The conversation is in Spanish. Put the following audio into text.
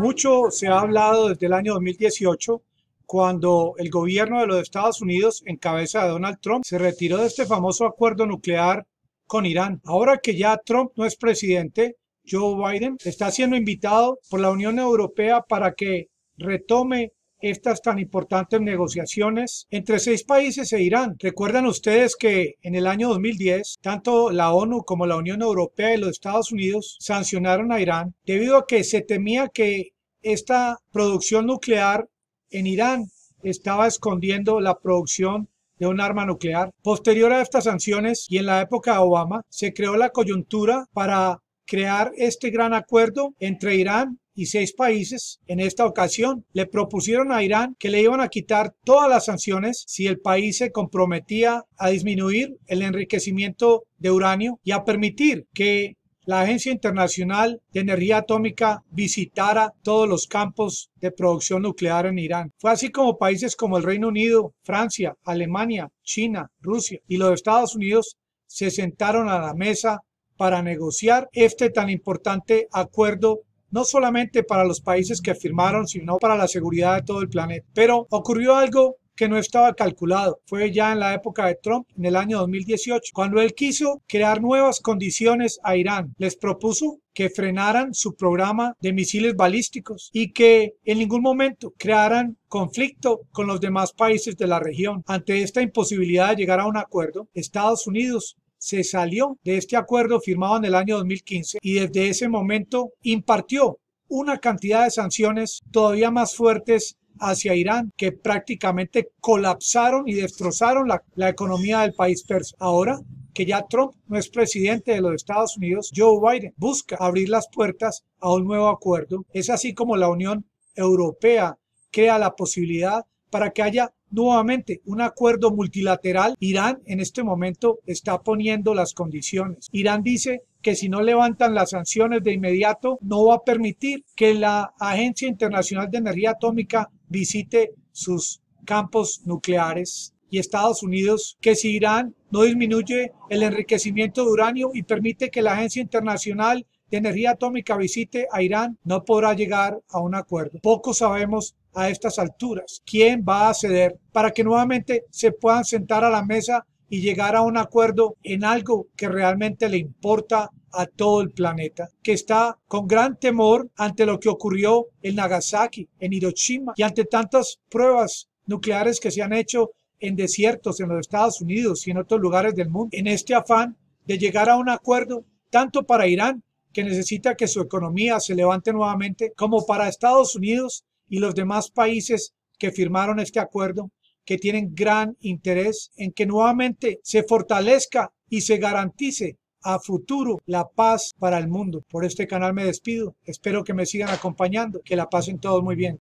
Mucho se ha hablado desde el año 2018 cuando el gobierno de los Estados Unidos, en cabeza de Donald Trump, se retiró de este famoso acuerdo nuclear con Irán. Ahora que ya Trump no es presidente, Joe Biden está siendo invitado por la Unión Europea para que retome estas tan importantes negociaciones entre seis países e Irán. Recuerdan ustedes que en el año 2010, tanto la ONU como la Unión Europea y los Estados Unidos sancionaron a Irán debido a que se temía que esta producción nuclear en Irán estaba escondiendo la producción de un arma nuclear. Posterior a estas sanciones y en la época de Obama, se creó la coyuntura para crear este gran acuerdo entre Irán y seis países, en esta ocasión, le propusieron a Irán que le iban a quitar todas las sanciones si el país se comprometía a disminuir el enriquecimiento de uranio y a permitir que la Agencia Internacional de Energía Atómica visitara todos los campos de producción nuclear en Irán. Fue así como países como el Reino Unido, Francia, Alemania, China, Rusia y los Estados Unidos se sentaron a la mesa para negociar este tan importante acuerdo no solamente para los países que firmaron, sino para la seguridad de todo el planeta. Pero ocurrió algo que no estaba calculado. Fue ya en la época de Trump, en el año 2018, cuando él quiso crear nuevas condiciones a Irán. Les propuso que frenaran su programa de misiles balísticos y que en ningún momento crearan conflicto con los demás países de la región. Ante esta imposibilidad de llegar a un acuerdo, Estados Unidos se salió de este acuerdo firmado en el año 2015 y desde ese momento impartió una cantidad de sanciones todavía más fuertes hacia Irán que prácticamente colapsaron y destrozaron la, la, economía del país persa. Ahora que ya Trump no es presidente de los Estados Unidos, Joe Biden busca abrir las puertas a un nuevo acuerdo. Es así como la Unión Europea crea la posibilidad para que haya nuevamente un acuerdo multilateral. Irán en este momento está poniendo las condiciones. Irán dice que si no levantan las sanciones de inmediato, no va a permitir que la Agencia Internacional de Energía Atómica visite sus campos nucleares y Estados Unidos que si Irán no disminuye el enriquecimiento de uranio y permite que la Agencia Internacional de Energía Atómica visite a Irán, no podrá llegar a un acuerdo. Poco sabemos a estas alturas? ¿Quién va a ceder para que nuevamente se puedan sentar a la mesa y llegar a un acuerdo en algo que realmente le importa a todo el planeta, que está con gran temor ante lo que ocurrió en Nagasaki, en Hiroshima y ante tantas pruebas nucleares que se han hecho en desiertos en los Estados Unidos y en otros lugares del mundo, en este afán de llegar a un acuerdo tanto para Irán, que necesita que su economía se levante nuevamente, como para Estados Unidos, y los demás países que firmaron este acuerdo que tienen gran interés en que nuevamente se fortalezca y se garantice a futuro la paz para el mundo. Por este canal me despido. Espero que me sigan acompañando. Que la pasen todos muy bien.